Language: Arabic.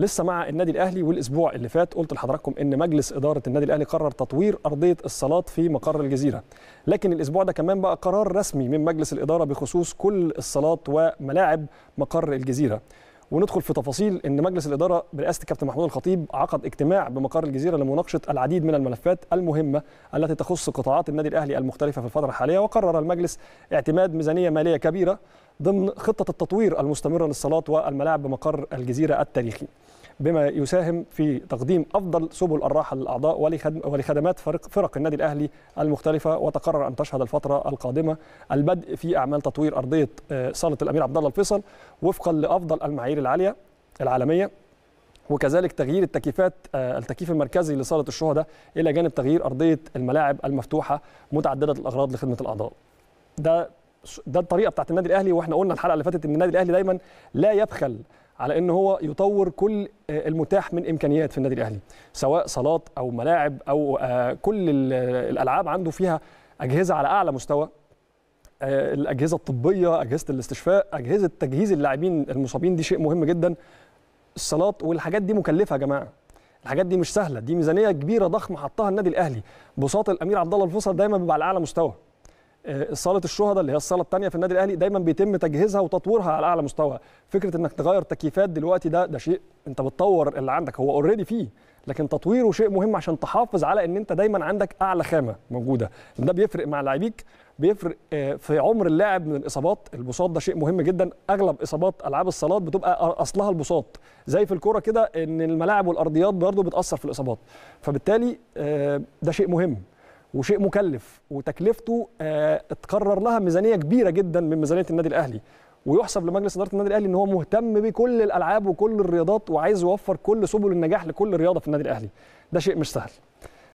لسه مع النادي الاهلي والاسبوع اللي فات قلت لحضراتكم ان مجلس اداره النادي الاهلي قرر تطوير ارضيه الصالات في مقر الجزيره لكن الاسبوع ده كمان بقى قرار رسمي من مجلس الاداره بخصوص كل الصالات وملاعب مقر الجزيره وندخل في تفاصيل ان مجلس الاداره برئاسه الكابتن محمود الخطيب عقد اجتماع بمقر الجزيره لمناقشه العديد من الملفات المهمه التي تخص قطاعات النادي الاهلي المختلفه في الفتره الحاليه وقرر المجلس اعتماد ميزانيه ماليه كبيره ضمن خطة التطوير المستمرة للصالات والملاعب بمقر الجزيرة التاريخي بما يساهم في تقديم أفضل سبل الراحة للأعضاء ولخدمات فرق, فرق النادي الأهلي المختلفة وتقرر أن تشهد الفترة القادمة البدء في أعمال تطوير أرضية آه، صالة الأمير عبد الله الفيصل وفقا لأفضل المعايير العالية العالمية وكذلك تغيير التكييفات آه، التكييف المركزي لصالة الشهداء إلى جانب تغيير أرضية الملاعب المفتوحة متعددة الأغراض لخدمة الأعضاء ده ده الطريقه بتاعت النادي الاهلي واحنا قلنا الحلقه اللي فاتت ان النادي الاهلي دايما لا يبخل على ان هو يطور كل آه، المتاح من امكانيات في النادي الاهلي سواء صالات او ملاعب او آه، كل الالعاب عنده فيها اجهزه على اعلى مستوى آه، الاجهزه الطبيه اجهزه الاستشفاء اجهزه تجهيز اللاعبين المصابين دي شيء مهم جدا الصالات والحاجات دي مكلفه يا جماعه الحاجات دي مش سهله دي ميزانيه كبيره ضخمه حطها النادي الاهلي بساط الامير عبد الله الفصل دايما بيبقى على اعلى مستوى آه، صاله الشهداء اللي هي الصاله الثانيه في النادي الاهلي دايما بيتم تجهيزها وتطويرها على اعلى مستوى فكره انك تغير تكييفات دلوقتي ده ده شيء انت بتطور اللي عندك هو اوريدي فيه لكن تطويره شيء مهم عشان تحافظ على ان انت دايما عندك اعلى خامه موجوده ده بيفرق مع لعيبيك بيفرق آه، في عمر اللاعب من الاصابات البساط ده شيء مهم جدا اغلب اصابات العاب الصالات بتبقى اصلها البساط زي في الكوره كده ان الملاعب والارضيات برضه بتاثر في الاصابات فبالتالي آه، ده شيء مهم وشيء مكلف وتكلفته آه، اتقرر لها ميزانيه كبيره جدا من ميزانيه النادي الاهلي ويحسب لمجلس اداره النادي الاهلي ان هو مهتم بكل الالعاب وكل الرياضات وعايز يوفر كل سبل النجاح لكل رياضه في النادي الاهلي ده شيء مش سهل